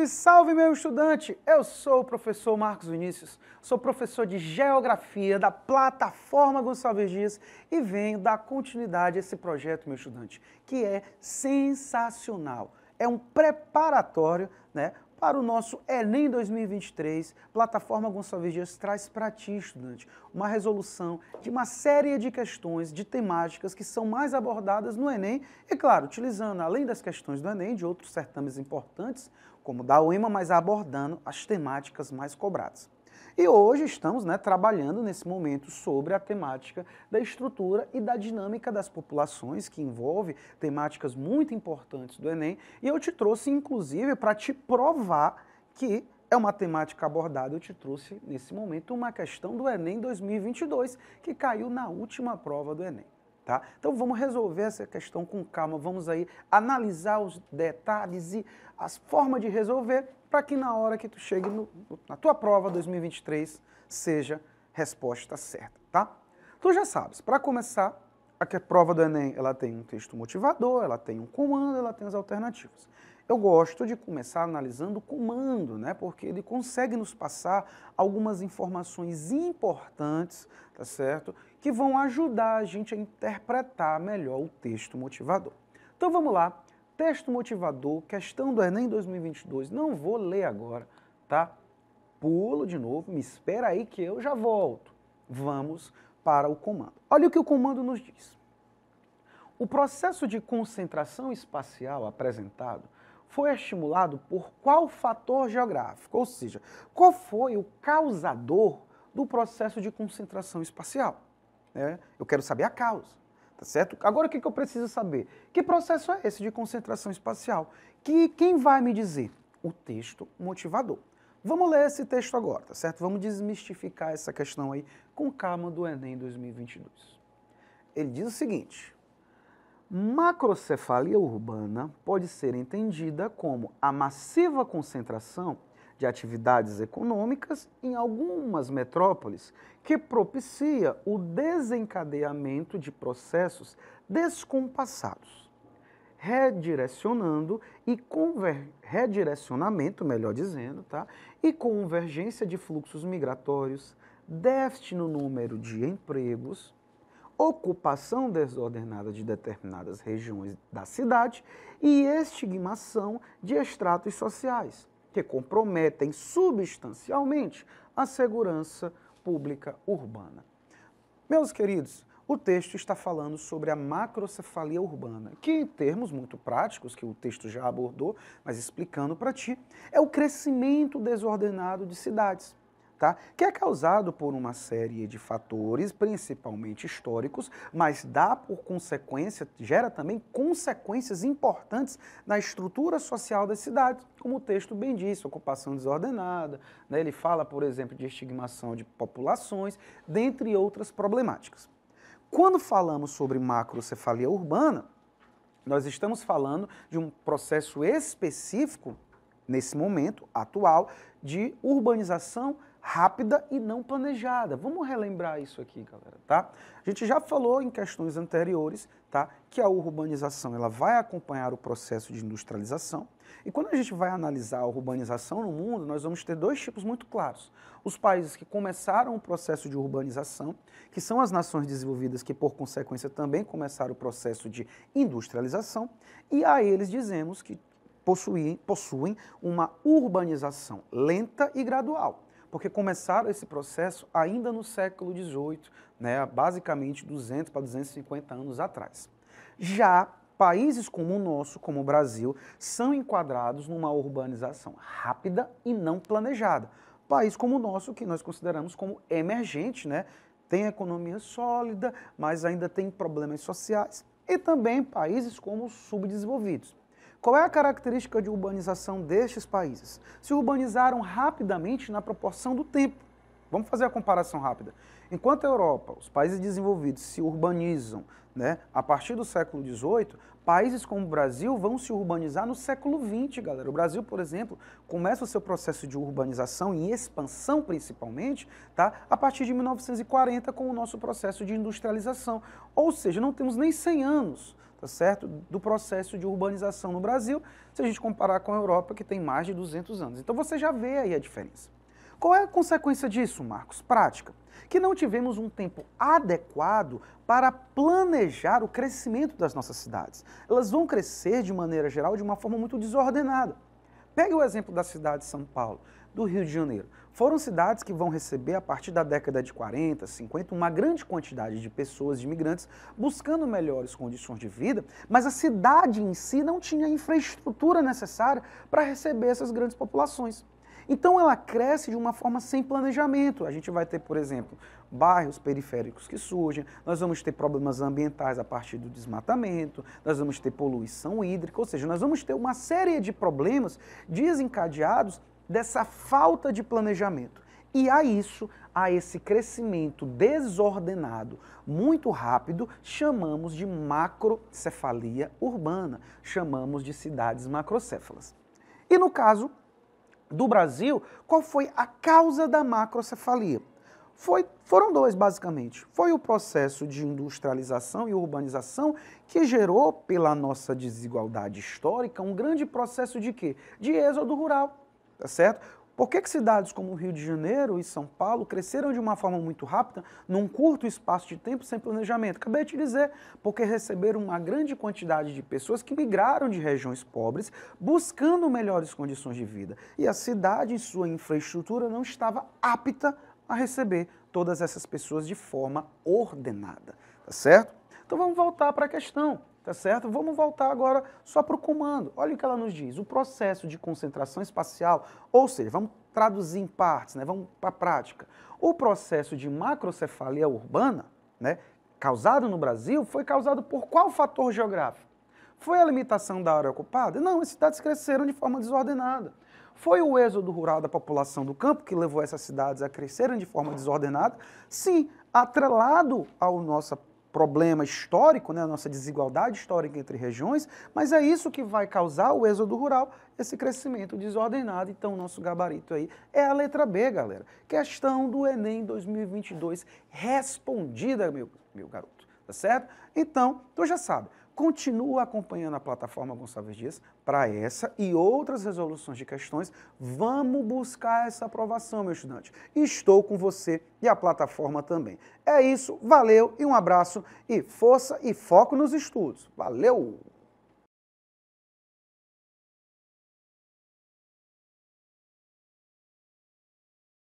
Salve, salve, meu estudante! Eu sou o professor Marcos Vinícius, sou professor de Geografia da plataforma Gonçalves Dias e venho dar continuidade a esse projeto, meu estudante, que é sensacional. É um preparatório né, para o nosso Enem 2023, plataforma Gonçalves Dias traz para ti, estudante, uma resolução de uma série de questões, de temáticas que são mais abordadas no Enem, e claro, utilizando, além das questões do Enem, de outros certames importantes, como da UEMA, mas abordando as temáticas mais cobradas. E hoje estamos né, trabalhando nesse momento sobre a temática da estrutura e da dinâmica das populações, que envolve temáticas muito importantes do Enem. E eu te trouxe, inclusive, para te provar que é uma temática abordada, eu te trouxe nesse momento uma questão do Enem 2022, que caiu na última prova do Enem. Tá? Então vamos resolver essa questão com calma, vamos aí analisar os detalhes e as formas de resolver para que na hora que tu chegue no, na tua prova 2023 seja resposta certa, tá? Tu já sabes, para começar, a prova do Enem ela tem um texto motivador, ela tem um comando, ela tem as alternativas. Eu gosto de começar analisando o comando, né? porque ele consegue nos passar algumas informações importantes, tá certo? Que vão ajudar a gente a interpretar melhor o texto motivador. Então vamos lá, texto motivador, questão do Enem 2022, não vou ler agora, tá? Pulo de novo, me espera aí que eu já volto. Vamos para o comando. Olha o que o comando nos diz. O processo de concentração espacial apresentado foi estimulado por qual fator geográfico? Ou seja, qual foi o causador do processo de concentração espacial? É, eu quero saber a causa, tá certo? Agora o que, que eu preciso saber? Que processo é esse de concentração espacial? Que quem vai me dizer? O texto motivador. Vamos ler esse texto agora, tá certo? Vamos desmistificar essa questão aí com calma do Enem 2022. Ele diz o seguinte: Macrocefalia urbana pode ser entendida como a massiva concentração de atividades econômicas em algumas metrópoles que propicia o desencadeamento de processos descompassados, redirecionando e conver... redirecionamento, melhor dizendo, tá? E convergência de fluxos migratórios, déficit no número de empregos, ocupação desordenada de determinadas regiões da cidade e estigmação de estratos sociais, que comprometem substancialmente a segurança pública urbana. Meus queridos, o texto está falando sobre a macrocefalia urbana, que em termos muito práticos, que o texto já abordou, mas explicando para ti, é o crescimento desordenado de cidades tá? que é causado por uma série de fatores, principalmente históricos, mas dá por consequência, gera também consequências importantes na estrutura social das cidades, como o texto bem disse, ocupação desordenada, né? ele fala, por exemplo, de estigmação de populações, dentre outras problemáticas. Quando falamos sobre macrocefalia urbana, nós estamos falando de um processo específico, nesse momento atual, de urbanização rápida e não planejada. Vamos relembrar isso aqui, galera, tá? A gente já falou em questões anteriores, tá, que a urbanização ela vai acompanhar o processo de industrialização. E quando a gente vai analisar a urbanização no mundo, nós vamos ter dois tipos muito claros. Os países que começaram o processo de urbanização, que são as nações desenvolvidas que por consequência também começaram o processo de industrialização, e a eles dizemos que possuem, possuem uma urbanização lenta e gradual porque começaram esse processo ainda no século XVIII, né, basicamente 200 para 250 anos atrás. Já países como o nosso, como o Brasil, são enquadrados numa urbanização rápida e não planejada. País como o nosso, que nós consideramos como emergente, né? tem economia sólida, mas ainda tem problemas sociais. E também países como os subdesenvolvidos. Qual é a característica de urbanização destes países? Se urbanizaram rapidamente na proporção do tempo. Vamos fazer a comparação rápida. Enquanto a Europa, os países desenvolvidos se urbanizam né, a partir do século XVIII, países como o Brasil vão se urbanizar no século XX, galera. O Brasil, por exemplo, começa o seu processo de urbanização e expansão, principalmente, tá, a partir de 1940, com o nosso processo de industrialização. Ou seja, não temos nem 100 anos tá certo? Do processo de urbanização no Brasil, se a gente comparar com a Europa, que tem mais de 200 anos. Então você já vê aí a diferença. Qual é a consequência disso, Marcos? Prática. Que não tivemos um tempo adequado para planejar o crescimento das nossas cidades. Elas vão crescer, de maneira geral, de uma forma muito desordenada. Pegue o exemplo da cidade de São Paulo do Rio de Janeiro. Foram cidades que vão receber, a partir da década de 40, 50, uma grande quantidade de pessoas, de imigrantes, buscando melhores condições de vida, mas a cidade em si não tinha a infraestrutura necessária para receber essas grandes populações. Então ela cresce de uma forma sem planejamento. A gente vai ter, por exemplo, bairros periféricos que surgem, nós vamos ter problemas ambientais a partir do desmatamento, nós vamos ter poluição hídrica, ou seja, nós vamos ter uma série de problemas desencadeados dessa falta de planejamento. E a isso, a esse crescimento desordenado, muito rápido, chamamos de macrocefalia urbana, chamamos de cidades macrocéfalas. E no caso do Brasil, qual foi a causa da macrocefalia? Foi, foram dois, basicamente. Foi o processo de industrialização e urbanização que gerou, pela nossa desigualdade histórica, um grande processo de quê? De êxodo rural tá certo? Por que, que cidades como Rio de Janeiro e São Paulo cresceram de uma forma muito rápida, num curto espaço de tempo, sem planejamento? Acabei de dizer, porque receberam uma grande quantidade de pessoas que migraram de regiões pobres buscando melhores condições de vida. E a cidade, em sua infraestrutura, não estava apta a receber todas essas pessoas de forma ordenada. Tá certo? Então vamos voltar para a questão tá certo? Vamos voltar agora só para o comando. Olha o que ela nos diz. O processo de concentração espacial, ou seja, vamos traduzir em partes, né? vamos para a prática. O processo de macrocefalia urbana, né, causado no Brasil, foi causado por qual fator geográfico? Foi a limitação da área ocupada? Não, as cidades cresceram de forma desordenada. Foi o êxodo rural da população do campo que levou essas cidades a crescerem de forma desordenada? Sim, atrelado ao nossa problema histórico, né, a nossa desigualdade histórica entre regiões, mas é isso que vai causar o êxodo rural, esse crescimento desordenado. Então, o nosso gabarito aí é a letra B, galera. Questão do Enem 2022 respondida, meu, meu garoto, tá certo? Então, tu já sabe, continua acompanhando a plataforma Gonçalves Dias para essa e outras resoluções de questões. Vamos buscar essa aprovação, meu estudante. Estou com você e a plataforma também. É isso, valeu e um abraço e força e foco nos estudos. Valeu!